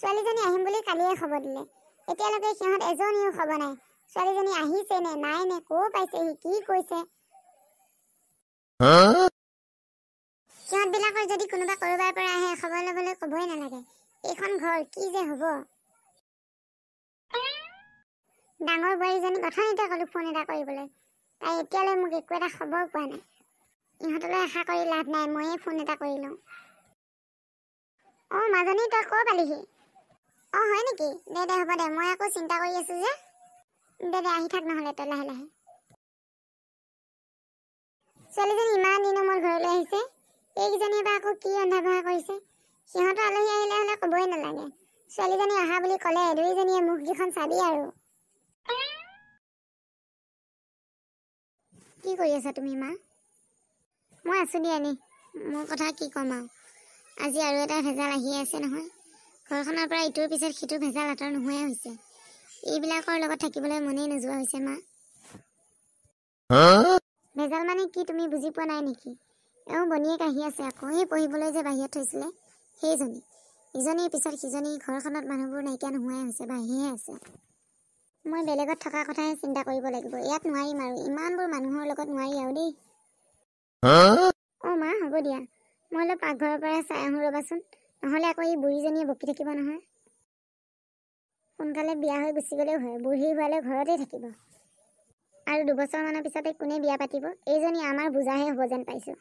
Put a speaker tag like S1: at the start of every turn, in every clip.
S1: ছোৱালীজনী আহিম বুলি কালিয়ে খবৰ দিলে এতিয়ালৈকে সিহঁত এজনীও খবৰ নাই ছোৱালীজনী আহিছে নে নাই নে ক'ৰ পাইছেহি কি কৈছে সিহঁতবিলাকৰ যদি কোনোবা ক'ৰবাৰ পৰা আহে খবৰ ল'বলৈ ক'বই নালাগে এইখন ঘৰ কি যে হ'ব ডাঙৰ বোৱাৰীজনী এতিয়া ক'লো ফোন এটা কৰিবলৈ তাই এতিয়ালৈ মোক একো এটা খবৰ পোৱা নাই ইহঁতলৈ আশা কৰি লাভ নাই ময়ে ফোন এটা কৰি লওঁ অঁ মাজনী তই ক'ৰ পালিহি অঁ হয় নেকি দে দে হ'ব দে মই আকৌ চিন্তা কৰি আছো যে দে দে আহি থাক নহ'লে তই লাহে লাহে ছোৱালীজনী ইমান দিনৰ মোৰ ঘৰলৈ আহিছে এইকেইজনীয়ে বা আকৌ কি ৰন্ধা বঢ়া কৰিছে সিহঁতৰ আলহী আহিলে হ'লে ক'বই নালাগে ছোৱালীজনী অহা বুলি ক'লে দুইজনীয়ে মুখকেইখন চাবি আৰু কি কৰি আছা তুমি মা মই আছো দিয়ানি মোৰ কথা কি ক'ম আৰু আজি আৰু এটা ভেজাল আহিয়ে আছে নহয় ঘৰখনৰ পৰা ইটোৰ পিছত সিটো ভেজাল আঁতৰ নোহোৱাই হৈছে এইবিলাকৰ লগত থাকিবলৈ মনেই নোযোৱা হৈছে মা ভেজাল মানে কি তুমি বুজি পোৱা নাই নেকি এওঁ বনীয়েক আহি আছে আকৌ সেই পঢ়িবলৈ যে বাহিৰত থৈছিলে সেইজনী ইজনীৰ পিছত সিজনী ঘৰখনত মানুহবোৰ নাইকিয়া নোহোৱাই হৈছে বাহিৰহে আছে মই বেলেগত থকা কথাহে চিন্তা কৰিব লাগিব ইয়াত নোৱাৰিম আৰু ইমানবোৰ মানুহৰ লগত নোৱাৰি আৰু দেই অ' মা হ'ব দিয়া মই অলপ পাকঘৰৰ পৰা চাই আহোঁ ৰ'বাচোন নহ'লে আকৌ এই বুঢ়ীজনীয়ে বকি থাকিব নহয় সোনকালে বিয়া হৈ গুচি গ'লেও হয় বুঢ়ী হোৱালৈ ঘৰতে থাকিব আৰু দুবছৰমানৰ পিছতে কোনে বিয়া পাতিব এইজনী আমাৰ বুজাহে হ'ব যেন পাইছোঁ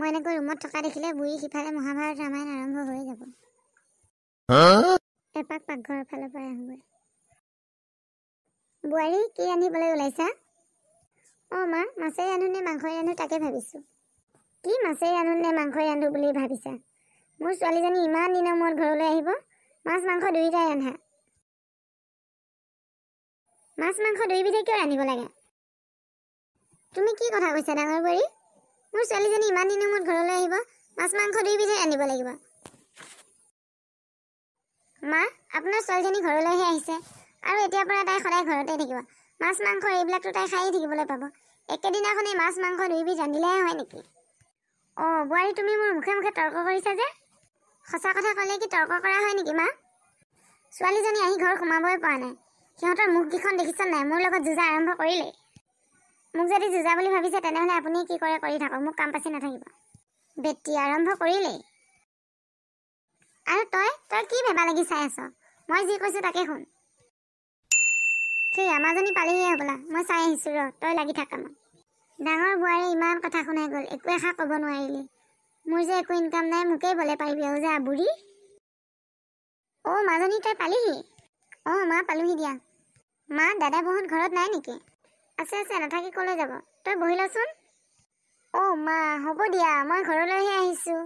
S2: মই এনেকৈ ৰুমত থকা দেখিলে
S1: বুঢ়ী সিফালে মহাভাৰত ৰামায়ণ আৰম্ভ হৈ যাব এপাক পাকঘৰৰ ফালৰ পৰা আহোঁগৈ বোৱাৰী কি ৰান্ধিবলৈ ওলাইছা অঁ মা মাছেই ৰান্ধোনে মাংসই ৰান্ধো তাকে ভাবিছোঁ কি মাছেই ৰান্ধোনে মাংসই ৰান্ধো বুলি ভাবিছা মোৰ ছোৱালীজনী ইমান দিনৰ মূৰত ঘৰলৈ আহিব মাছ মাংস দুয়োটাই ৰান্ধা
S2: মাছ মাংস দুইবিধে কিয় ৰান্ধিব লাগে
S1: তুমি কি কথা কৈছা ডাঙৰ বোৱাৰী মোৰ ছোৱালীজনী ইমান দিনৰ মূৰত ঘৰলৈ আহিব মাছ মাংস দুয়োবিধে ৰান্ধিব লাগিব মা আপোনাৰ ছোৱালীজনী ঘৰলৈহে আহিছে আৰু এতিয়াৰ পৰা তাই সদায় ঘৰতে থাকিব মাছ মাংস এইবিলাকতো তাই খায়েই থাকিবলৈ পাব একেদিনাখনেই মাছ মাংস ধুই পি হয় নেকি অঁ বোৱাৰী তুমি মোৰ মুখে মুখে তৰ্ক কৰিছা যে সঁচা কথা ক'লে কি তৰ্ক কৰা হয় নেকি মা ছোৱালীজনী আহি ঘৰ সোমাবই পৰা নাই সিহঁতৰ মুখকেইখন দেখিছা নাই মোৰ লগত যুঁজা আৰম্ভ কৰিলে মোক যদি যুঁজা বুলি ভাবিছে তেনেহ'লে আপুনি কি কৰে কৰি থাকক মোক কাম পাচি নাথাকিব বেটি আৰম্ভ কৰিলেই আৰু তই তই কি ভেবা লাগি চাই আছ মই যি কৈছোঁ তাকে শুন সেই আমাজনী পালিহিয়ে হ'বলা মই চাই আহিছোঁ ৰ তই লাগি থাক আমাক ডাঙৰ বোৱাৰী ইমান কথা শুনাই গ'ল একো এষাৰ ক'ব নোৱাৰিলি মোৰ যে একো ইনকাম নাই মোকেই বলে পাৰিবি আৰু যে আবুৰি অ' মাজনী তই পালিহি অঁ মা পালোহি দিয়া মা দাদা বহুত ঘৰত নাই নেকি আছে আছে নাথাকি ক'লৈ যাব তই বহি লচোন অ' মা হ'ব দিয়া মই ঘৰলৈহে আহিছোঁ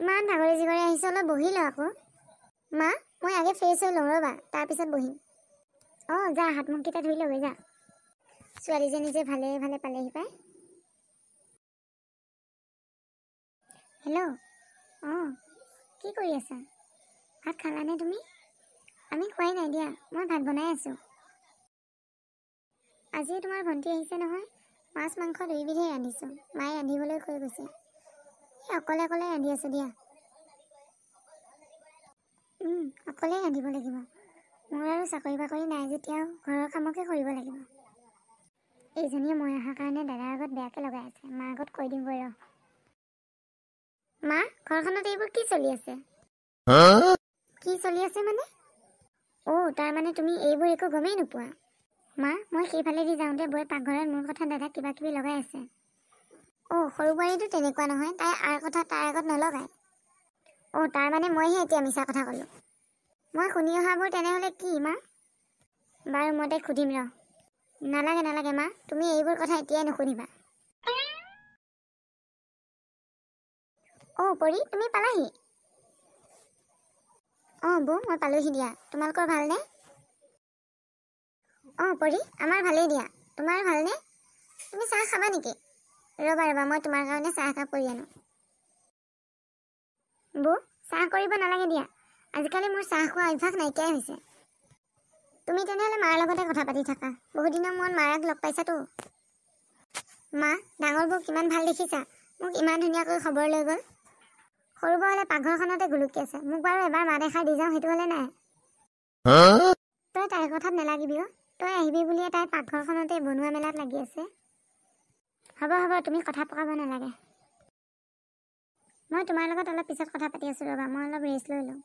S1: ইমান ভাগৰি জিগৰি আহিছোঁ অলপ বহি ল আকৌ মা মই আগে ফ্ৰেছ হৈ লওঁ ৰ'বা তাৰপিছত বহিম অঁ যা হাত মুখকেইটা ধুই লগে যা ছোৱালীজনী যে ভালে ভালে পালেহি পায়
S2: হেল্ল' অঁ কি কৰি
S1: আছা ভাত খালানে তুমি আমি খোৱাই নাই দিয়া মই ভাত বনাই আছোঁ আজি তোমাৰ ভণ্টি আহিছে নহয় মাছ মাংস দুইবিধেই ৰান্ধিছোঁ মায়ে ৰান্ধিবলৈ কৈ গৈছে এই অকলে অকলে ৰান্ধি আছোঁ দিয়া অকলেই ৰান্ধিব লাগিব মোৰ আৰু চাকৰি বাকৰি নাই যেতিয়াও ঘৰৰ কামকে কৰিব লাগিব এইজনীয়ে মই অহাৰ কাৰণে দাদাৰ আগত বেয়াকৈ লগাই আছে মাৰ আগত কৈ দিম বৈ ৰ মা ঘৰখনত এইবোৰ কি চলি আছে কি চলি আছে মানে অ' তাৰমানে তুমি এইবোৰ একো গমেই নোপোৱা মা মই সেইফালেদি যাওঁতে বৈ পাকঘৰত মোৰ কথা দাদাক কিবা কিবি লগাই আছে অ' সৰু বোৱাৰীটো তেনেকুৱা নহয় তাই আৰ কথা তাৰ আগত নলগায় অ' তাৰমানে মইহে এতিয়া মিছা কথা ক'লোঁ মই শুনি অহাবোৰ তেনেহ'লে কি মা বাৰু মই তাইক সুধিম ৰ নালাগে নালাগে মা তুমি এইবোৰ কথা এতিয়াই নুশুনিবা
S2: অঁ পৰি তুমি পালাহি
S1: অঁ বৌ মই পালোহি দিয়া তোমালোকৰ ভালনে অঁ পৰি আমাৰ ভালেই দিয়া তোমাৰ ভালনে তুমি চাহ খাবা নেকি ৰ'বা ৰ'বা মই তোমাৰ কাৰণে চাহ একাপ কৰি আনো বৌ চাহ কৰিব নালাগে দিয়া আজিকালি মোৰ চাহ খোৱা অভ্যাস নাইকিয়াই হৈছে তুমি তেনেহ'লে মাৰ লগতে কথা পাতি থাকা বহুদিনৰ মন মাৰাক লগ পাইছাতো মা ডাঙৰবোৰ কিমান ভাল দেখিছা মোক ইমান ধুনীয়াকৈ খবৰ লৈ গ'ল সৰু সৰুবোৰ হ'লে পাকঘৰখনতে গুলকি আছে মোক বাৰু এবাৰ মা দেখাই দি যাওঁ সেইটো হ'লে নাই তই তাইৰ কথাত নেলাগিবি অ তই আহিবি বুলিয়ে তাই পাকঘৰখনতে বনোৱা মেলাত লাগি আছে হ'ব হ'ব তুমি কথা পকাব নালাগে মই তোমাৰ লগত অলপ পিছত কথা পাতি আছো ৰ'বা মই অলপ ৰেষ্ট
S2: লৈ লওঁ